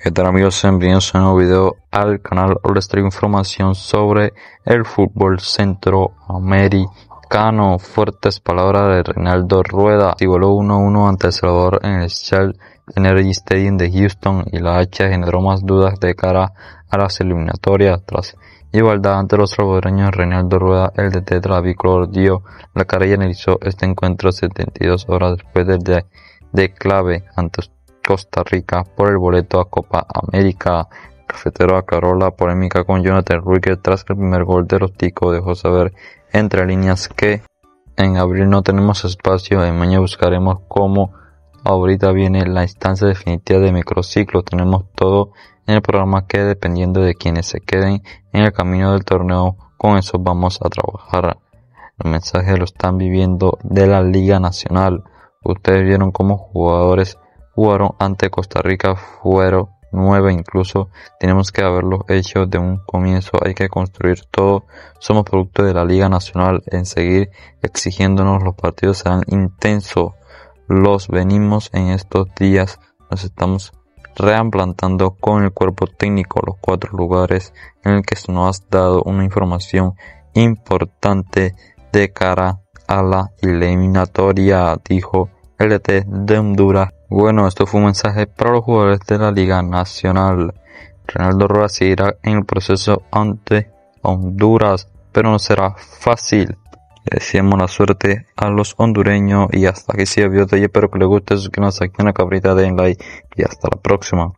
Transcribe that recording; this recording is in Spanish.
¿Qué tal amigos? Bienvenidos a un nuevo video al canal. Hoy les traigo información sobre el fútbol centroamericano. Fuertes palabras de Reinaldo Rueda. igualó voló 1-1 ante El Salvador en el Shell Energy Stadium de Houston y la hacha generó más dudas de cara a las eliminatorias. Tras igualdad ante los salvadoreños, Reinaldo Rueda, el de Tetra, bicolor dio la cara y analizó este encuentro 72 horas después del de, de clave ante Costa Rica por el boleto a Copa América. Cafetero a Carola, polémica con Jonathan Ruiz. tras el primer gol de los Ticos dejó saber entre líneas que en abril no tenemos espacio, en mañana buscaremos cómo ahorita viene la instancia definitiva de microciclo, tenemos todo en el programa que dependiendo de quienes se queden en el camino del torneo, con eso vamos a trabajar. El mensaje lo están viviendo de la Liga Nacional. Ustedes vieron cómo jugadores jugaron ante Costa Rica fueron nueve incluso. Tenemos que haberlo hecho de un comienzo. Hay que construir todo. Somos producto de la Liga Nacional en seguir exigiéndonos. Los partidos serán intensos. Los venimos en estos días. Nos estamos reamplantando con el cuerpo técnico los cuatro lugares en el que nos has dado una información importante de cara a la eliminatoria, dijo LT de Honduras. Bueno, esto fue un mensaje para los jugadores de la Liga Nacional. Reinaldo Rojas seguirá en el proceso ante Honduras, pero no será fácil. Le deseamos la suerte a los hondureños y hasta que si el video de hoy. Espero que les guste, suscríbanse aquí en la cabrita, de like y hasta la próxima.